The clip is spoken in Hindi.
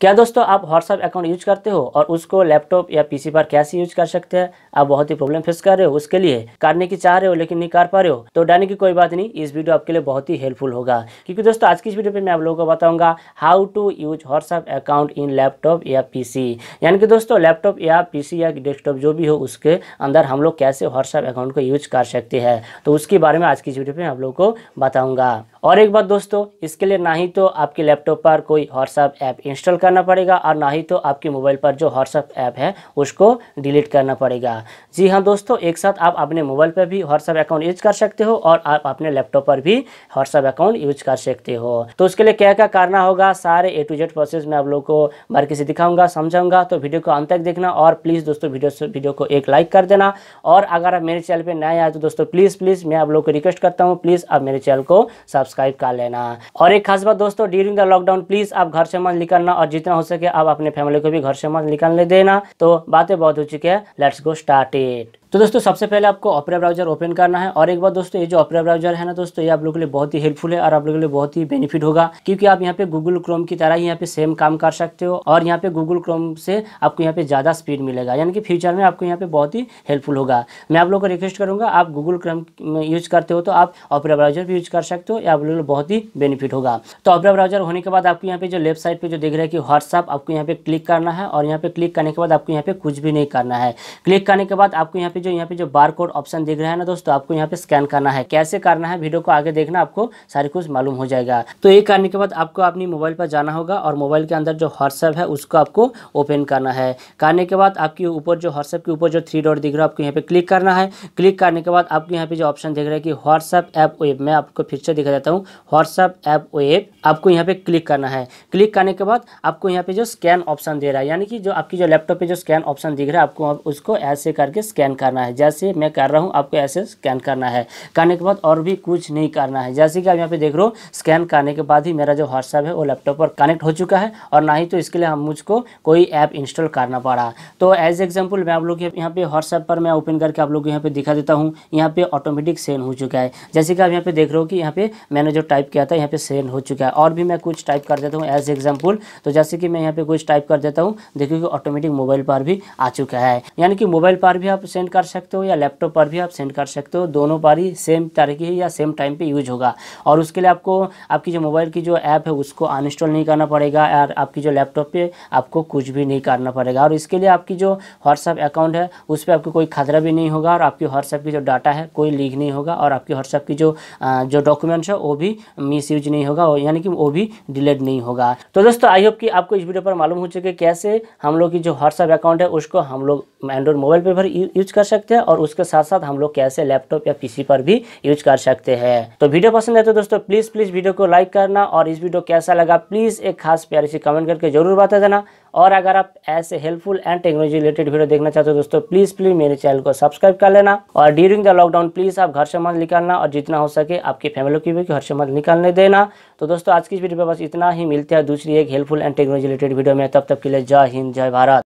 क्या दोस्तों आप व्हाट्सअप अकाउंट यूज करते हो और उसको लैपटॉप या पीसी पर कैसे यूज कर सकते हैं आप बहुत ही प्रॉब्लम फेस कर रहे हो उसके लिए करने की चाह रहे हो लेकिन नहीं कर पा रहे हो तो डरने की कोई बात नहीं इस वीडियो आपके लिए बहुत ही हेल्पफुल होगा क्योंकि दोस्तों आज की इस वीडियो पे मैं आप लोगों को बताऊंगा how to use WhatsApp account in laptop या पी यानी कि दोस्तों लैपटॉप या पी या डेस्कटॉप जो भी हो उसके अंदर हम लोग कैसे व्हाट्सअप अकाउंट को यूज कर सकते हैं तो उसके बारे में आज की इस वीडियो पर मैं आप लोग को बताऊंगा और एक बात दोस्तों इसके लिए ना ही तो आपके लैपटॉप पर कोई व्हाट्सअप ऐप इंस्टॉल करना पड़ेगा और ना ही तो आपके मोबाइल पर जो व्हाट्सअप ऐप है उसको डिलीट करना पड़ेगा जी हाँ दोस्तों एक साथ आप अपने मोबाइल पर भी व्हाट्सअप अकाउंट यूज कर सकते हो और आप अपने लैपटॉप पर भी व्हाट्सएप अकाउंट यूज कर सकते हो तो उसके लिए क्या क्या करना होगा सारे ए टू जेड प्रोसेस में आप लोग को बारीकी से दिखाऊंगा समझाऊंगा तो वीडियो को अंत तक देखना और प्लीज़ दोस्तों वीडियो वीडियो को एक लाइक कर देना और अगर आप मेरे चैनल पर नए आए तो दोस्तों प्लीज़ प्लीज़ मैं आप लोग को रिक्वेस्ट करता हूँ प्लीज़ आप मेरे चैनल को सब्सक्राइब सब्सक्राइब कर लेना और एक खास बात दोस्तों ड्यूरिंग द लॉकडाउन प्लीज आप घर से मत निकलना और जितना हो सके आप अपने फैमिली को भी घर से मत निकलने देना तो बातें बहुत हो चुकी है लेट्स गो स्टार्ट इट तो दोस्तों सबसे पहले आपको ऑपरा ब्राउजर ओपन करना है और एक बार दोस्तों ये जो ऑपरा ब्राउजर है ना दोस्तों ये आप लोगों के लिए बहुत ही हेल्पफुल है और आप लोगों के लिए बहुत ही बेनिफिट होगा क्योंकि आप यहाँ पे गूगल क्रोम की तरह ही यहाँ पे सेम काम कर सकते हो और यहाँ पे गूगल क्रोम से आपको यहाँ पे ज़्यादा स्पीड मिलेगा यानी कि फ्यूचर में आपको यहाँ पे बहुत ही हेल्पफुल होगा मैं आप लोग को रिक्वेस्ट करूँगा आप गूगल क्रोम यूज करते हो तो आप ऑपरा ब्राउजर भी यूज कर सकते हो या आप लोगों को बहुत ही बेनिफिट होगा तो ऑपरा ब्राउजर होने के बाद आपको यहाँ पे जो लेफ्ट साइड पर जो देख रहे हैं कि व्हाट्सअप आपको यहाँ पे क्लिक करना है और यहाँ पे क्लिक करने के बाद आपको यहाँ पे कुछ भी नहीं करना है क्लिक करने के बाद आपको यहाँ पे जो यहाँ पे जो बार कोड ऑप्शन दिख रहा है ना दोस्तों आपको यहाँ पे स्कैन करना है कैसे करना है वीडियो को आगे देखना आपको सारी कुछ मालूम हो जाएगा तो ये करने के बाद आपको अपनी मोबाइल पर जाना होगा और मोबाइल के अंदर जो व्हाट्सएप है उसको आपको ओपन करना है करने के बाद आपके ऊपर जो व्हाट्सएप के ऊपर जो थ्री डॉट दिख रहा है आपको यहाँ पे क्लिक करना है क्लिक करने के बाद आपको यहाँ पे जो ऑप्शन दिख रहा है कि व्हाट्सएप ऐप वेब मैं आपको फिर से दिखा देता हूँ व्हाट्सएप ऐप वेब आपको यहाँ पे क्लिक करना है क्लिक करने के बाद आपको यहाँ पे जो स्कैन ऑप्शन दे रहा है यानी कि जो आपकी जो लैपटॉप पे जो स्कैन ऑप्शन दिख रहा है आपको उसको ऐसे करके स्कैन कर करना है जैसे मैं कर रहा हूँ आपको ऐसे स्कैन करना है करने के बाद और भी कुछ नहीं करना है जैसे कि आप यहाँ पे देख रहे हो स्कैन करने के बाद ही मेरा जो व्हाट्सअप है वो लैपटॉप पर कनेक्ट हो चुका है और ना ही तो इसके लिए हम मुझको कोई ऐप इंस्टॉल करना पड़ा तो एज एग्जाम्पल मैं आप लोग यहाँ पे व्हाट्सएप पर मैं ओपन करके आप लोग को यहाँ पे दिखा देता हूँ यहाँ पे ऑटोमेटिक सेंड हो चुका है जैसे कि आप यहाँ पे देख रहे हो कि यहाँ पे मैंने जो टाइप किया था यहाँ पे सेंड हो चुका है और भी मैं कुछ टाइप कर देता हूँ एज एग्जाम्पल तो जैसे कि मैं यहाँ पे कुछ टाइप कर देता हूँ कि ऑटोमेटिक मोबाइल पर भी आ चुका है यानी कि मोबाइल पर भी आप सेंड कर सकते हो या लैपटॉप पर भी आप सेंड कर सकते हो दोनों पर ही सेम तरीके या सेम टाइम पे यूज होगा और उसके लिए आपको आपकी जो मोबाइल की जो ऐप है उसको अनइंस्टॉल नहीं करना पड़ेगा और आपकी जो लैपटॉप पे आपको कुछ भी नहीं करना पड़ेगा और इसके लिए आपकी जो व्हाट्सअप अकाउंट है उस पर आपको कोई खतरा भी नहीं होगा और आपकी व्हाट्सएप की जो डाटा है कोई लीक नहीं होगा और आपकी व्हाट्सएप की जो जो डॉक्यूमेंट्स है वो भी मिस यूज नहीं होगा यानी कि वो भी डिलीट नहीं होगा तो दोस्तों आई होप कि आपको इस वीडियो पर मालूम हो चुके कैसे हम लोग की जो व्हाट्सएप अकाउंट है उसको हम लोग एंड्रॉइड मोबाइल पर यूज कर सकते हैं और उसके साथ साथ हम लोग कैसे लैपटॉप या पीसी पर भी यूज कर सकते हैं तो वीडियो पसंद है तो दोस्तों प्लीज प्लीज वीडियो को लाइक करना और इस वीडियो कैसा लगा प्लीज एक खास प्यारी से कमेंट करके जरूर बता देना और अगर आप ऐसे helpful and technology related video देखना चाहते हो तो दोस्तों प्लीज प्लीज मेरे चैनल को सब्सक्राइब कर लेना और ड्यूरिंग द लॉकडाउन प्लीज आप घर से मत निकालना और जितना हो सके आपकी फैमिली की भी घर से मत निकालने देना तो दोस्तों आज की इस वीडियो में बस इतना ही मिलते हैं दूसरी एक helpful and technology related video में तब तक के लिए जय हिंद जय भारत